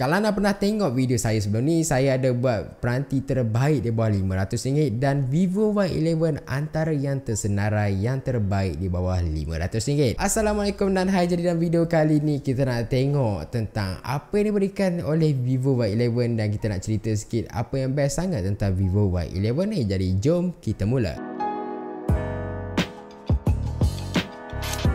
Kalau anda pernah tengok video saya sebelum ni, saya ada buat peranti terbaik di bawah RM500 dan Vivo Y11 antara yang tersenarai yang terbaik di bawah RM500. Assalamualaikum dan hai jadi dalam video kali ni kita nak tengok tentang apa yang diberikan oleh Vivo Y11 dan kita nak cerita sikit apa yang best sangat tentang Vivo Y11 ni. Jadi jom kita mula.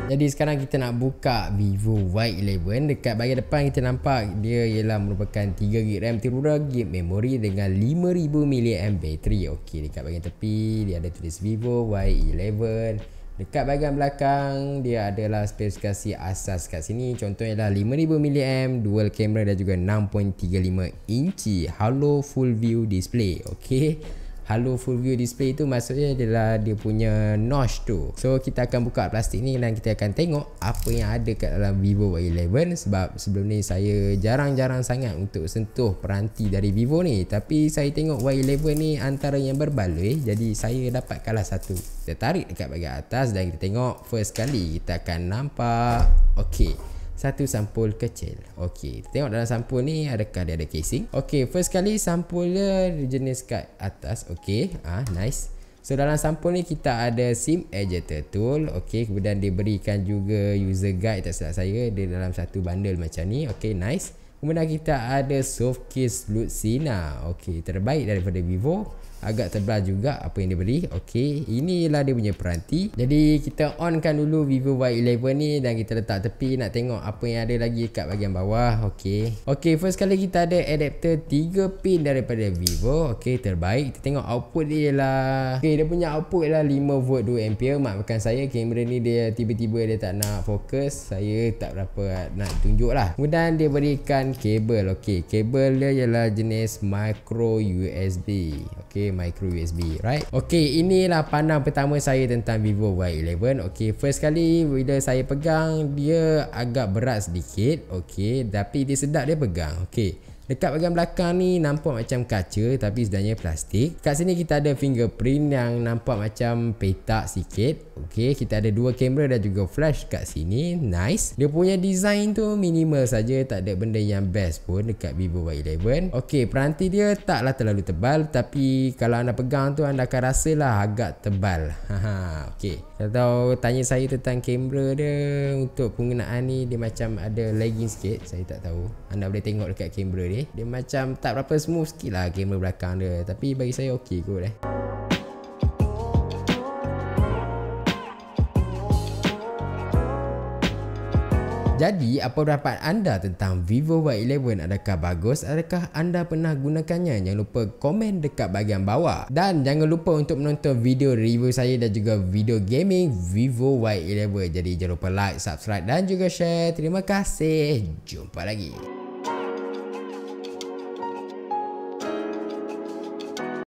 Jadi sekarang kita nak buka Vivo Y11 Dekat bahagian depan kita nampak Dia ialah merupakan 3GB RAM 32GB memory Dengan 5000mAh battery Okey dekat bahagian tepi Dia ada tulis Vivo Y11 Dekat bahagian belakang Dia adalah spesifikasi asas kat sini Contohnya adalah 5000mAh Dual camera dan juga 6.35 inci Halo full view display Okey halo full view display tu maksudnya adalah dia punya notch tu so kita akan buka plastik ni dan kita akan tengok apa yang ada kat dalam Vivo Y11 sebab sebelum ni saya jarang-jarang sangat untuk sentuh peranti dari Vivo ni tapi saya tengok Y11 ni antara yang berbaloi jadi saya dapat kalah satu kita tarik dekat bahagian atas dan kita tengok first kali kita akan nampak okey satu sampul kecil. Okey, tengok dalam sampul ni adakah dia ada casing? Okey, first kali sampul dia jenis kat atas. Okey, ah nice. So dalam sampul ni kita ada SIM Ejector Tool Okay kemudian diberikan juga user guide tak silap saya Dia dalam satu bundle macam ni Okay nice Kemudian kita ada soft case Lutsina Okey terbaik daripada Vivo Agak tebal juga apa yang dia beri Okey inilah dia punya peranti Jadi kita onkan dulu Vivo Y11 ni Dan kita letak tepi nak tengok apa yang ada lagi kat bahagian bawah Okey Okey first kali kita ada adapter 3 pin daripada Vivo Okey terbaik Kita tengok output dia lah Okey dia punya output lah 5V 2A bukan saya kamera ni dia tiba-tiba dia tak nak fokus Saya tak berapa nak tunjuk lah Kemudian dia berikan dan kabel. Okey, kabel dia ialah jenis micro USB. Okey, micro USB, right? Okey, inilah pandang pertama saya tentang Vivo Y11. Okey, first kali bila saya pegang dia agak berat sedikit. Okey, tapi dia sedap dia pegang. Okey. Dekat bagian belakang ni nampak macam kaca tapi sebenarnya plastik. Kat sini kita ada fingerprint yang nampak macam petak sikit. Okey, kita ada dua kamera dan juga flash kat sini. Nice. Dia punya design tu minimal saja, tak ada benda yang best pun dekat Vivo Y11. Okey, peranti dia taklah terlalu tebal tapi kalau anda pegang tu anda akan rasalah agak tebal. Haha. Okey. Kalau tanya saya tentang kamera dia untuk penggunaan ni dia macam ada lagging sikit. Saya tak tahu. Anda boleh tengok dekat kamera ni boleh Dia macam tak berapa smooth sikit lah kamera belakang dia Tapi bagi saya ok kot eh Jadi, apa pendapat anda tentang Vivo Y11? Adakah bagus? Adakah anda pernah gunakannya? Jangan lupa komen dekat bahagian bawah. Dan jangan lupa untuk menonton video review saya dan juga video gaming Vivo Y11. Jadi, jangan lupa like, subscribe dan juga share. Terima kasih. Jumpa lagi.